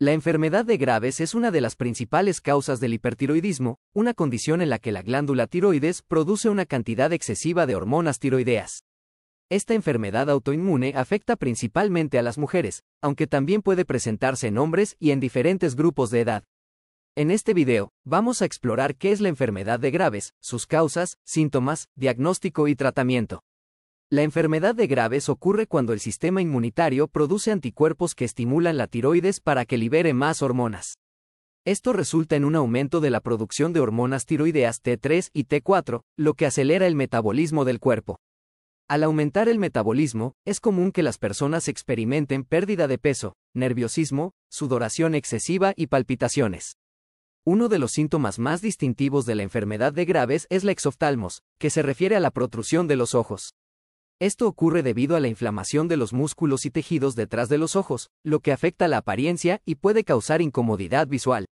La enfermedad de Graves es una de las principales causas del hipertiroidismo, una condición en la que la glándula tiroides produce una cantidad excesiva de hormonas tiroideas. Esta enfermedad autoinmune afecta principalmente a las mujeres, aunque también puede presentarse en hombres y en diferentes grupos de edad. En este video, vamos a explorar qué es la enfermedad de Graves, sus causas, síntomas, diagnóstico y tratamiento. La enfermedad de graves ocurre cuando el sistema inmunitario produce anticuerpos que estimulan la tiroides para que libere más hormonas. Esto resulta en un aumento de la producción de hormonas tiroideas T3 y T4, lo que acelera el metabolismo del cuerpo. Al aumentar el metabolismo, es común que las personas experimenten pérdida de peso, nerviosismo, sudoración excesiva y palpitaciones. Uno de los síntomas más distintivos de la enfermedad de Graves es la exoftalmos, que se refiere a la protrusión de los ojos. Esto ocurre debido a la inflamación de los músculos y tejidos detrás de los ojos, lo que afecta la apariencia y puede causar incomodidad visual.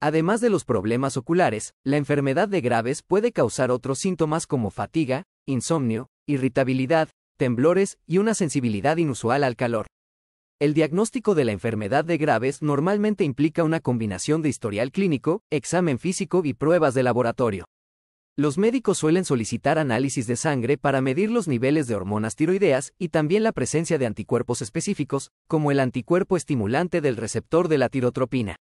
Además de los problemas oculares, la enfermedad de graves puede causar otros síntomas como fatiga, insomnio, irritabilidad, temblores y una sensibilidad inusual al calor. El diagnóstico de la enfermedad de graves normalmente implica una combinación de historial clínico, examen físico y pruebas de laboratorio. Los médicos suelen solicitar análisis de sangre para medir los niveles de hormonas tiroideas y también la presencia de anticuerpos específicos, como el anticuerpo estimulante del receptor de la tirotropina.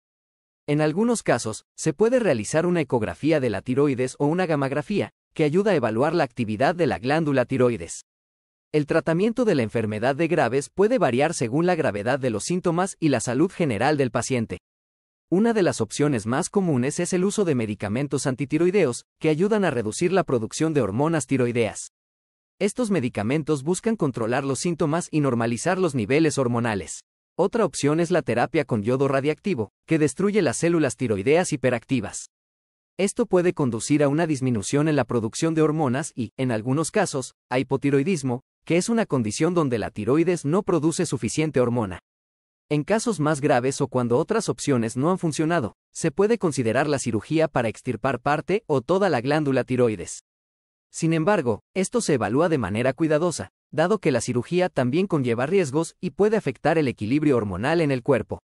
En algunos casos, se puede realizar una ecografía de la tiroides o una gamografía, que ayuda a evaluar la actividad de la glándula tiroides. El tratamiento de la enfermedad de graves puede variar según la gravedad de los síntomas y la salud general del paciente. Una de las opciones más comunes es el uso de medicamentos antitiroideos, que ayudan a reducir la producción de hormonas tiroideas. Estos medicamentos buscan controlar los síntomas y normalizar los niveles hormonales. Otra opción es la terapia con yodo radiactivo, que destruye las células tiroideas hiperactivas. Esto puede conducir a una disminución en la producción de hormonas y, en algunos casos, a hipotiroidismo, que es una condición donde la tiroides no produce suficiente hormona. En casos más graves o cuando otras opciones no han funcionado, se puede considerar la cirugía para extirpar parte o toda la glándula tiroides. Sin embargo, esto se evalúa de manera cuidadosa, dado que la cirugía también conlleva riesgos y puede afectar el equilibrio hormonal en el cuerpo.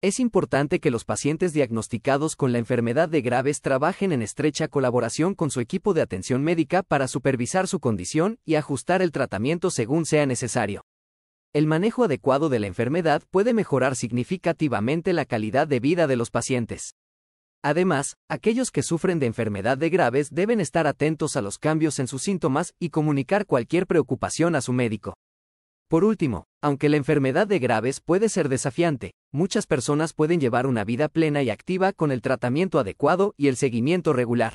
Es importante que los pacientes diagnosticados con la enfermedad de graves trabajen en estrecha colaboración con su equipo de atención médica para supervisar su condición y ajustar el tratamiento según sea necesario. El manejo adecuado de la enfermedad puede mejorar significativamente la calidad de vida de los pacientes. Además, aquellos que sufren de enfermedad de graves deben estar atentos a los cambios en sus síntomas y comunicar cualquier preocupación a su médico. Por último, aunque la enfermedad de graves puede ser desafiante, muchas personas pueden llevar una vida plena y activa con el tratamiento adecuado y el seguimiento regular.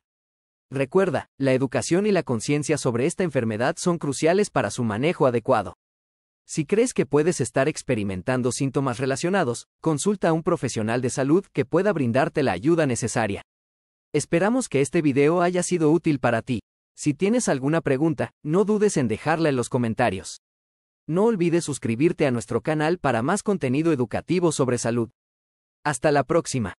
Recuerda, la educación y la conciencia sobre esta enfermedad son cruciales para su manejo adecuado. Si crees que puedes estar experimentando síntomas relacionados, consulta a un profesional de salud que pueda brindarte la ayuda necesaria. Esperamos que este video haya sido útil para ti. Si tienes alguna pregunta, no dudes en dejarla en los comentarios. No olvides suscribirte a nuestro canal para más contenido educativo sobre salud. Hasta la próxima.